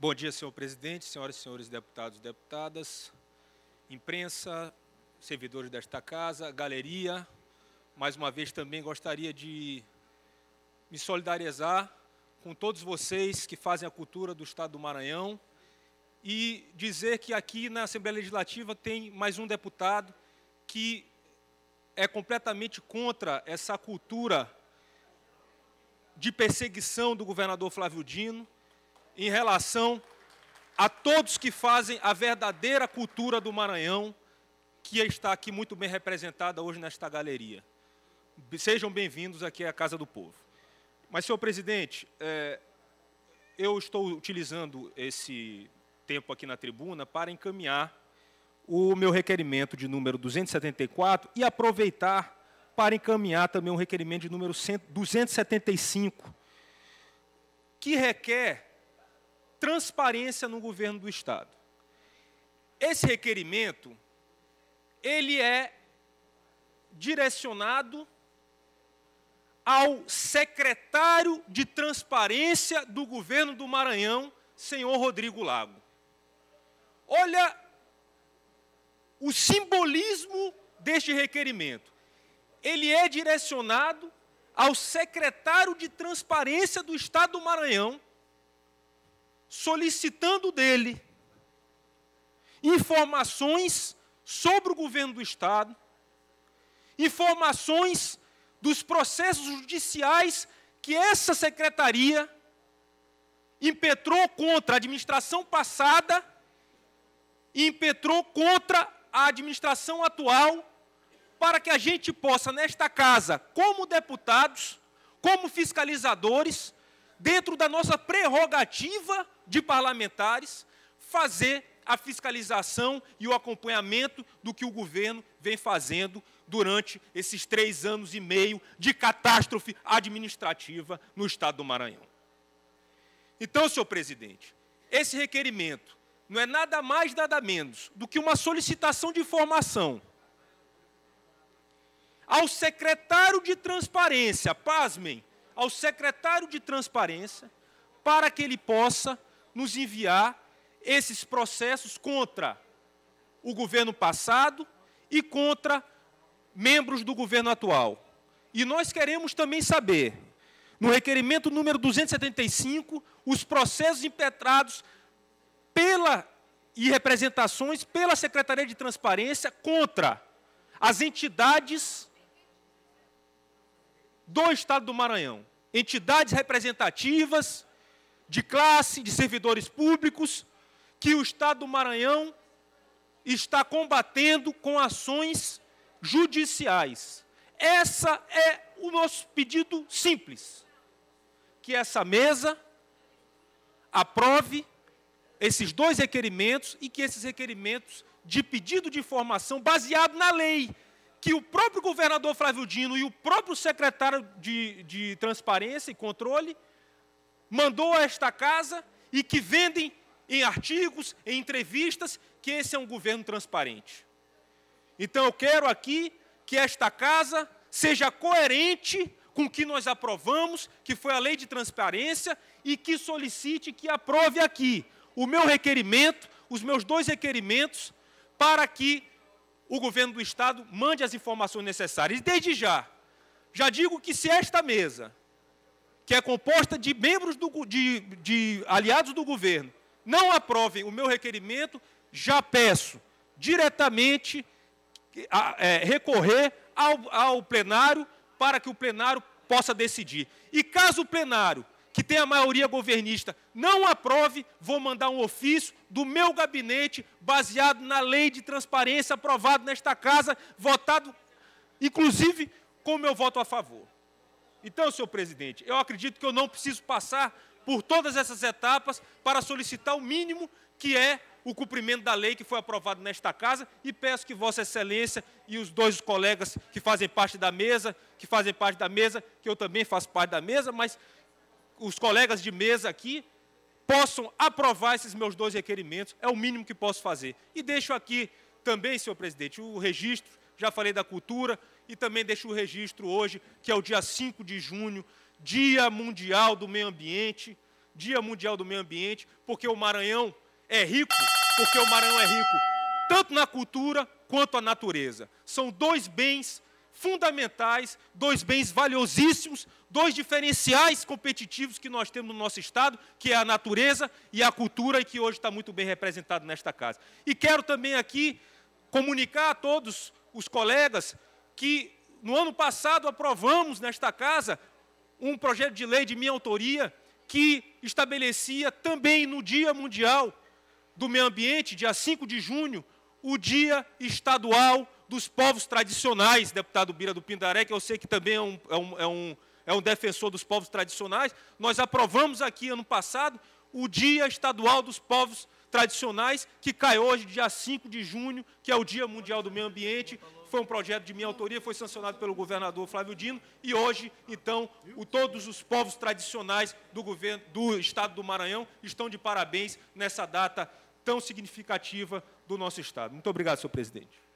Bom dia, senhor presidente, senhoras e senhores deputados e deputadas, imprensa, servidores desta casa, galeria. Mais uma vez também gostaria de me solidarizar com todos vocês que fazem a cultura do Estado do Maranhão e dizer que aqui na Assembleia Legislativa tem mais um deputado que é completamente contra essa cultura de perseguição do governador Flávio Dino, em relação a todos que fazem a verdadeira cultura do Maranhão, que está aqui muito bem representada hoje nesta galeria. Sejam bem-vindos aqui à Casa do Povo. Mas, senhor presidente, é, eu estou utilizando esse tempo aqui na tribuna para encaminhar o meu requerimento de número 274 e aproveitar para encaminhar também um requerimento de número 275, que requer transparência no governo do Estado. Esse requerimento ele é direcionado ao secretário de Transparência do governo do Maranhão, senhor Rodrigo Lago. Olha o simbolismo deste requerimento. Ele é direcionado ao secretário de Transparência do Estado do Maranhão, solicitando dele informações sobre o governo do Estado, informações dos processos judiciais que essa secretaria impetrou contra a administração passada e impetrou contra a administração atual, para que a gente possa, nesta casa, como deputados, como fiscalizadores, dentro da nossa prerrogativa de parlamentares fazer a fiscalização e o acompanhamento do que o governo vem fazendo durante esses três anos e meio de catástrofe administrativa no estado do Maranhão. Então, senhor presidente, esse requerimento não é nada mais, nada menos do que uma solicitação de informação ao secretário de Transparência, pasmem, ao secretário de Transparência, para que ele possa nos enviar esses processos contra o governo passado e contra membros do governo atual. E nós queremos também saber, no requerimento número 275, os processos impetrados pela e representações pela Secretaria de Transparência contra as entidades do Estado do Maranhão, entidades representativas de classe, de servidores públicos, que o Estado do Maranhão está combatendo com ações judiciais. Essa é o nosso pedido simples, que essa mesa aprove esses dois requerimentos e que esses requerimentos de pedido de informação baseado na lei que o próprio governador Flávio Dino e o próprio secretário de, de Transparência e Controle mandou a esta casa e que vendem em artigos, em entrevistas, que esse é um governo transparente. Então eu quero aqui que esta casa seja coerente com o que nós aprovamos, que foi a lei de transparência, e que solicite que aprove aqui o meu requerimento, os meus dois requerimentos, para que o governo do Estado mande as informações necessárias. E desde já, já digo que se esta mesa que é composta de membros do, de, de aliados do governo, não aprovem o meu requerimento, já peço diretamente a, é, recorrer ao, ao plenário para que o plenário possa decidir. E caso o plenário, que tem a maioria governista, não aprove, vou mandar um ofício do meu gabinete, baseado na lei de transparência aprovado nesta casa, votado, inclusive, com o meu voto a favor. Então, senhor presidente, eu acredito que eu não preciso passar por todas essas etapas para solicitar o mínimo que é o cumprimento da lei que foi aprovada nesta casa e peço que Vossa Excelência e os dois colegas que fazem parte da mesa, que fazem parte da mesa, que eu também faço parte da mesa, mas os colegas de mesa aqui possam aprovar esses meus dois requerimentos, é o mínimo que posso fazer. E deixo aqui também, senhor presidente, o registro, já falei da cultura, e também deixo o registro hoje, que é o dia 5 de junho, Dia Mundial do Meio Ambiente, Dia Mundial do Meio Ambiente, porque o Maranhão é rico, porque o Maranhão é rico tanto na cultura quanto na natureza. São dois bens fundamentais, dois bens valiosíssimos, dois diferenciais competitivos que nós temos no nosso Estado, que é a natureza e a cultura, e que hoje está muito bem representado nesta casa. E quero também aqui comunicar a todos os colegas que no ano passado aprovamos nesta casa um projeto de lei de minha autoria que estabelecia também no Dia Mundial do Meio Ambiente, dia 5 de junho, o Dia Estadual dos Povos Tradicionais, deputado Bira do Pindaré, que eu sei que também é um, é um, é um, é um defensor dos povos tradicionais. Nós aprovamos aqui ano passado o Dia Estadual dos Povos Tradicionais, que cai hoje, dia 5 de junho, que é o Dia Mundial do Meio Ambiente, foi um projeto de minha autoria, foi sancionado pelo governador Flávio Dino e hoje, então, o, todos os povos tradicionais do, governo, do Estado do Maranhão estão de parabéns nessa data tão significativa do nosso Estado. Muito obrigado, senhor presidente.